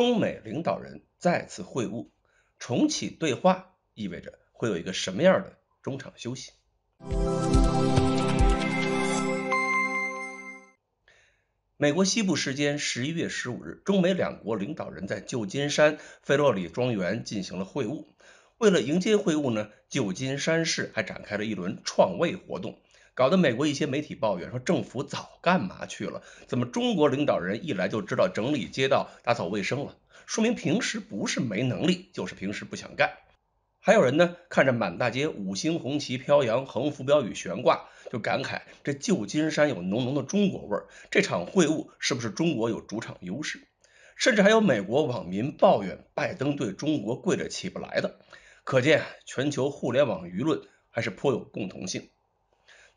中美领导人再次会晤，重启对话，意味着会有一个什么样的中场休息？美国西部时间十一月十五日，中美两国领导人在旧金山菲洛里庄园进行了会晤。为了迎接会晤呢，旧金山市还展开了一轮创卫活动。搞得美国一些媒体抱怨说，政府早干嘛去了？怎么中国领导人一来就知道整理街道、打扫卫生了？说明平时不是没能力，就是平时不想干。还有人呢，看着满大街五星红旗飘扬、横幅标语悬挂，就感慨这旧金山有浓浓的中国味儿。这场会晤是不是中国有主场优势？甚至还有美国网民抱怨拜登对中国跪着起不来的。可见，全球互联网舆论还是颇有共同性。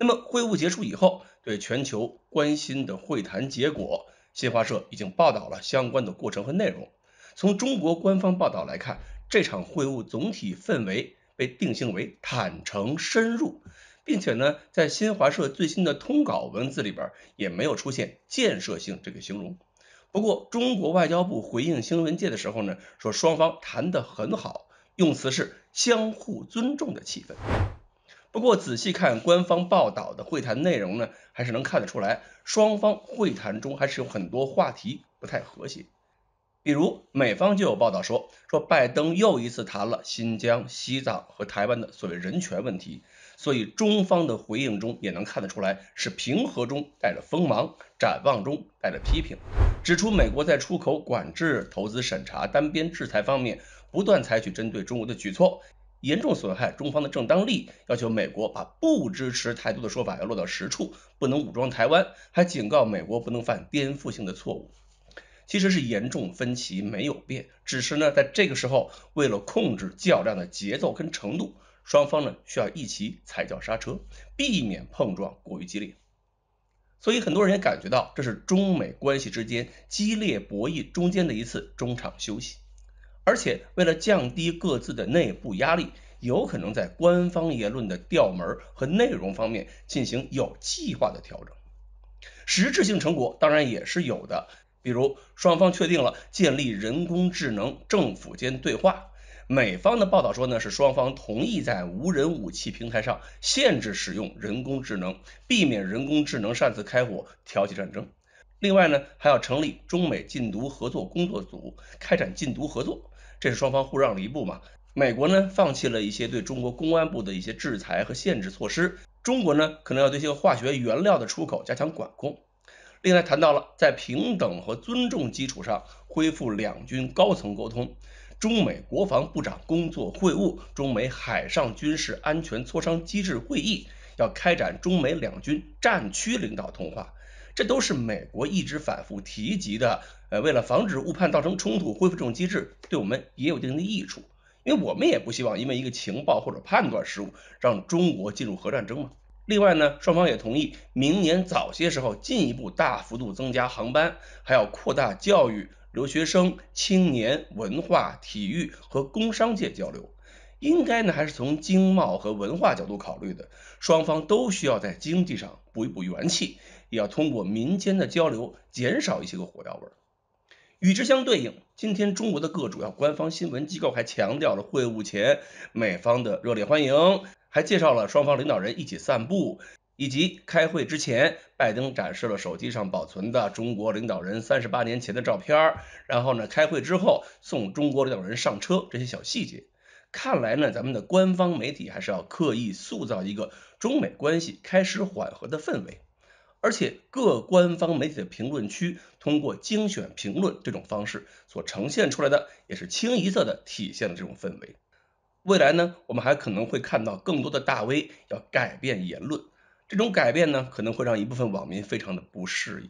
那么会晤结束以后，对全球关心的会谈结果，新华社已经报道了相关的过程和内容。从中国官方报道来看，这场会晤总体氛围被定性为坦诚深入，并且呢，在新华社最新的通稿文字里边也没有出现“建设性”这个形容。不过，中国外交部回应新闻界的时候呢，说双方谈得很好，用词是相互尊重的气氛。不过仔细看官方报道的会谈内容呢，还是能看得出来，双方会谈中还是有很多话题不太和谐。比如美方就有报道说，说拜登又一次谈了新疆、西藏和台湾的所谓人权问题，所以中方的回应中也能看得出来，是平和中带着锋芒，展望中带着批评，指出美国在出口管制、投资审查、单边制裁方面不断采取针对中国的举措。严重损害中方的正当利益，要求美国把不支持台独的说法要落到实处，不能武装台湾，还警告美国不能犯颠覆性的错误。其实是严重分歧没有变，只是呢在这个时候为了控制较量的节奏跟程度，双方呢需要一起踩脚刹车，避免碰撞过于激烈。所以很多人也感觉到这是中美关系之间激烈博弈中间的一次中场休息。而且，为了降低各自的内部压力，有可能在官方言论的调门和内容方面进行有计划的调整。实质性成果当然也是有的，比如双方确定了建立人工智能政府间对话。美方的报道说呢，是双方同意在无人武器平台上限制使用人工智能，避免人工智能擅自开火挑起战争。另外呢，还要成立中美禁毒合作工作组，开展禁毒合作。这是双方互让了一步嘛？美国呢，放弃了一些对中国公安部的一些制裁和限制措施。中国呢，可能要对一些化学原料的出口加强管控。另外谈到了，在平等和尊重基础上恢复两军高层沟通，中美国防部长工作会晤，中美海上军事安全磋商机制会议，要开展中美两军战区领导通话。这都是美国一直反复提及的，呃，为了防止误判造成冲突，恢复这种机制，对我们也有一定的益处，因为我们也不希望因为一个情报或者判断失误，让中国进入核战争嘛。另外呢，双方也同意明年早些时候进一步大幅度增加航班，还要扩大教育、留学生、青年、文化、体育和工商界交流。应该呢，还是从经贸和文化角度考虑的。双方都需要在经济上补一补元气，也要通过民间的交流减少一些个火药味。与之相对应，今天中国的各主要官方新闻机构还强调了会晤前美方的热烈欢迎，还介绍了双方领导人一起散步，以及开会之前拜登展示了手机上保存的中国领导人三十八年前的照片，然后呢，开会之后送中国领导人上车这些小细节。看来呢，咱们的官方媒体还是要刻意塑造一个中美关系开始缓和的氛围，而且各官方媒体的评论区通过精选评论这种方式所呈现出来的，也是清一色的体现了这种氛围。未来呢，我们还可能会看到更多的大 V 要改变言论，这种改变呢，可能会让一部分网民非常的不适应。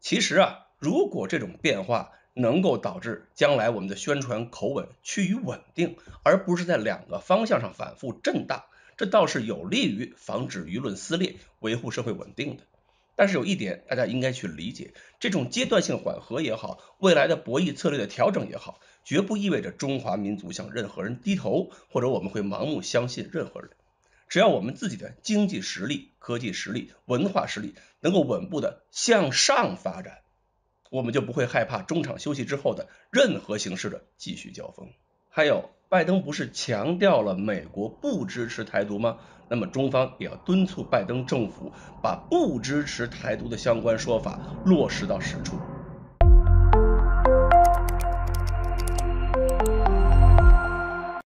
其实啊，如果这种变化，能够导致将来我们的宣传口吻趋于稳定，而不是在两个方向上反复震荡，这倒是有利于防止舆论撕裂，维护社会稳定的。但是有一点大家应该去理解，这种阶段性缓和也好，未来的博弈策略的调整也好，绝不意味着中华民族向任何人低头，或者我们会盲目相信任何人。只要我们自己的经济实力、科技实力、文化实力能够稳步的向上发展。我们就不会害怕中场休息之后的任何形式的继续交锋。还有，拜登不是强调了美国不支持台独吗？那么中方也要敦促拜登政府把不支持台独的相关说法落实到实处。